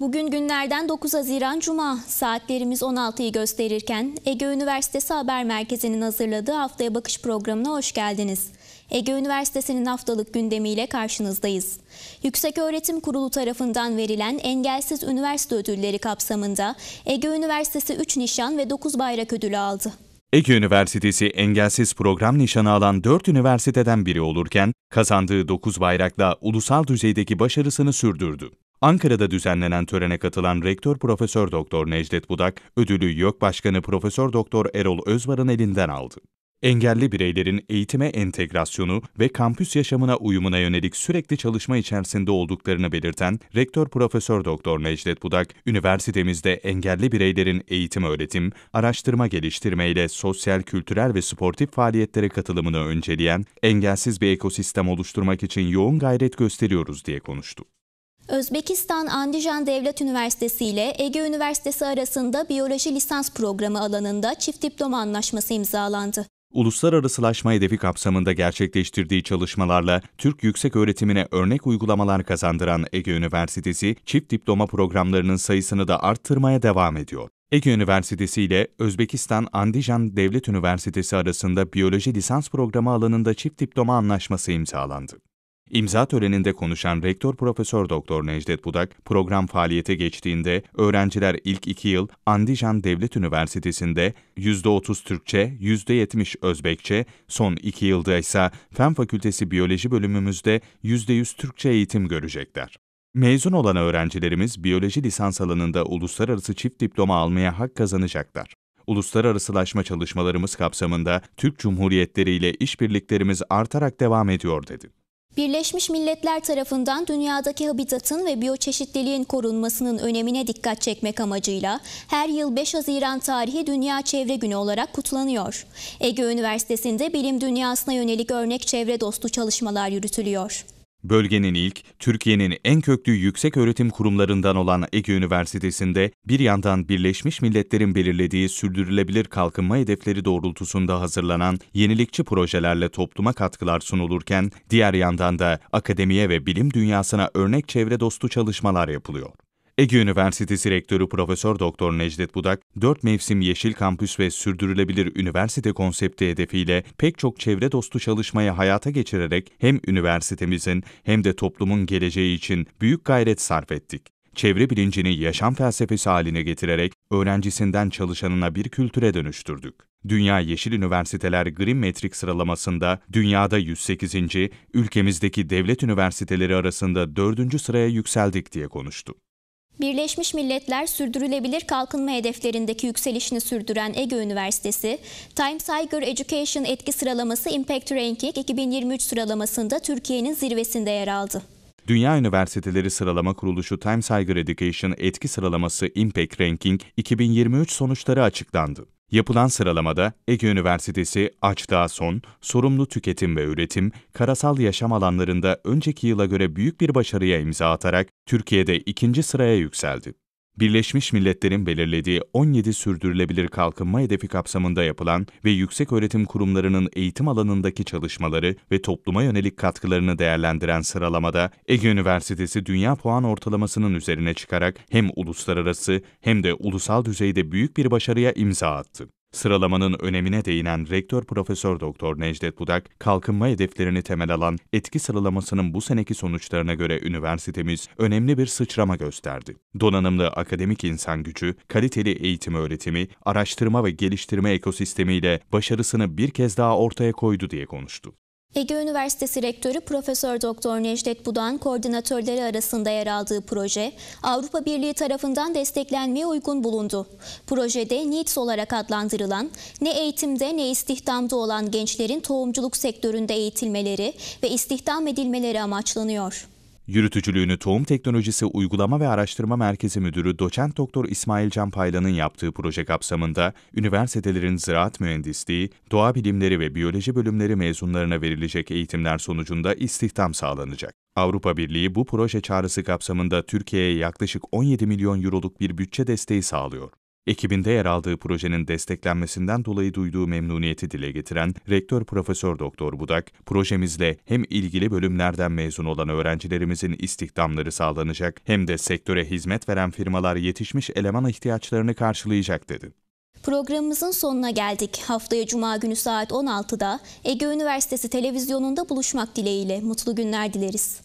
Bugün günlerden 9 Haziran Cuma saatlerimiz 16'yı gösterirken Ege Üniversitesi Haber Merkezi'nin hazırladığı Haftaya Bakış programına hoş geldiniz. Ege Üniversitesi'nin haftalık gündemiyle karşınızdayız. Yükseköğretim Kurulu tarafından verilen Engelsiz Üniversite Ödülleri kapsamında Ege Üniversitesi 3 nişan ve 9 bayrak ödülü aldı. Ege Üniversitesi engelsiz program nişanı alan 4 üniversiteden biri olurken kazandığı 9 bayrakla ulusal düzeydeki başarısını sürdürdü. Ankara'da düzenlenen törene katılan Rektör Profesör Doktor Necdet Budak, ödülü YÖK Başkanı Profesör Doktor Erol Özvar'ın elinden aldı. Engelli bireylerin eğitime entegrasyonu ve kampüs yaşamına uyumuna yönelik sürekli çalışma içerisinde olduklarını belirten Rektör Profesör Doktor Necdet Budak, üniversitemizde engelli bireylerin eğitim öğretim, araştırma geliştirme ile sosyal, kültürel ve sportif faaliyetlere katılımını önceleyen engelsiz bir ekosistem oluşturmak için yoğun gayret gösteriyoruz diye konuştu. Özbekistan Andijan Devlet Üniversitesi ile Ege Üniversitesi arasında biyoloji lisans programı alanında çift diploma anlaşması imzalandı. Uluslararasılaşma hedefi kapsamında gerçekleştirdiği çalışmalarla Türk yüksek öğretimine örnek uygulamalar kazandıran Ege Üniversitesi, çift diploma programlarının sayısını da arttırmaya devam ediyor. Ege Üniversitesi ile Özbekistan Andijan Devlet Üniversitesi arasında biyoloji lisans programı alanında çift diploma anlaşması imzalandı. İmza töreninde konuşan Rektör Profesör Doktor Necdet Budak, program faaliyete geçtiğinde öğrenciler ilk iki yıl Andijan Devlet Üniversitesi'nde %30 Türkçe, %70 Özbekçe, son iki yılda ise Fen Fakültesi Biyoloji bölümümüzde %100 Türkçe eğitim görecekler. Mezun olan öğrencilerimiz biyoloji lisans alanında uluslararası çift diploma almaya hak kazanacaklar. Uluslararasılaşma çalışmalarımız kapsamında Türk Cumhuriyetleri ile işbirliklerimiz artarak devam ediyor dedi. Birleşmiş Milletler tarafından dünyadaki habitatın ve biyoçeşitliliğin korunmasının önemine dikkat çekmek amacıyla her yıl 5 Haziran tarihi Dünya Çevre Günü olarak kutlanıyor. Ege Üniversitesi'nde bilim dünyasına yönelik örnek çevre dostu çalışmalar yürütülüyor. Bölgenin ilk, Türkiye'nin en köklü yüksek öğretim kurumlarından olan Ege Üniversitesi'nde bir yandan Birleşmiş Milletler'in belirlediği sürdürülebilir kalkınma hedefleri doğrultusunda hazırlanan yenilikçi projelerle topluma katkılar sunulurken, diğer yandan da akademiye ve bilim dünyasına örnek çevre dostu çalışmalar yapılıyor. Ege Üniversitesi Rektörü Profesör Doktor Necdet Budak, 4 mevsim yeşil kampüs ve sürdürülebilir üniversite konsepti hedefiyle pek çok çevre dostu çalışmayı hayata geçirerek hem üniversitemizin hem de toplumun geleceği için büyük gayret sarf ettik çevre bilincini yaşam felsefesi haline getirerek öğrencisinden çalışanına bir kültüre dönüştürdük. Dünya Yeşil Üniversiteler Green Metric sıralamasında dünyada 108. ülkemizdeki devlet üniversiteleri arasında 4. sıraya yükseldik diye konuştu. Birleşmiş Milletler Sürdürülebilir Kalkınma Hedeflerindeki yükselişini sürdüren Ege Üniversitesi, Time Tiger Education etki sıralaması Impact Ranking 2023 sıralamasında Türkiye'nin zirvesinde yer aldı. Dünya Üniversiteleri Sıralama Kuruluşu Time Tiger Education etki sıralaması Impact Ranking 2023 sonuçları açıklandı. Yapılan sıralamada Ege Üniversitesi açlığa son, sorumlu tüketim ve üretim, karasal yaşam alanlarında önceki yıla göre büyük bir başarıya imza atarak Türkiye'de ikinci sıraya yükseldi. Birleşmiş Milletler'in belirlediği 17 sürdürülebilir kalkınma hedefi kapsamında yapılan ve yüksek öğretim kurumlarının eğitim alanındaki çalışmaları ve topluma yönelik katkılarını değerlendiren sıralamada Ege Üniversitesi dünya puan ortalamasının üzerine çıkarak hem uluslararası hem de ulusal düzeyde büyük bir başarıya imza attı. Sıralamanın önemine değinen Rektör Profesör Doktor Necdet Budak, kalkınma hedeflerini temel alan etki sıralamasının bu seneki sonuçlarına göre üniversitemiz önemli bir sıçrama gösterdi. Donanımlı akademik insan gücü, kaliteli eğitim öğretimi, araştırma ve geliştirme ekosistemiyle başarısını bir kez daha ortaya koydu diye konuştu. Ege Üniversitesi Rektörü Profesör Doktor Necdet Budan koordinatörleri arasında yer aldığı proje Avrupa Birliği tarafından desteklenmeye uygun bulundu. Projede NEETS olarak adlandırılan ne eğitimde ne istihdamda olan gençlerin tohumculuk sektöründe eğitilmeleri ve istihdam edilmeleri amaçlanıyor. Yürütücülüğünü Tohum Teknolojisi Uygulama ve Araştırma Merkezi Müdürü Doçent Doktor İsmail Can Paylan'ın yaptığı proje kapsamında üniversitelerin ziraat mühendisliği, doğa bilimleri ve biyoloji bölümleri mezunlarına verilecek eğitimler sonucunda istihdam sağlanacak. Avrupa Birliği bu proje çağrısı kapsamında Türkiye'ye yaklaşık 17 milyon euroluk bir bütçe desteği sağlıyor. Ekibinde yer aldığı projenin desteklenmesinden dolayı duyduğu memnuniyeti dile getiren Rektör Profesör Doktor Budak, projemizle hem ilgili bölümlerden mezun olan öğrencilerimizin istihdamları sağlanacak hem de sektöre hizmet veren firmalar yetişmiş eleman ihtiyaçlarını karşılayacak dedi. Programımızın sonuna geldik. Haftaya Cuma günü saat 16'da Ege Üniversitesi televizyonunda buluşmak dileğiyle mutlu günler dileriz.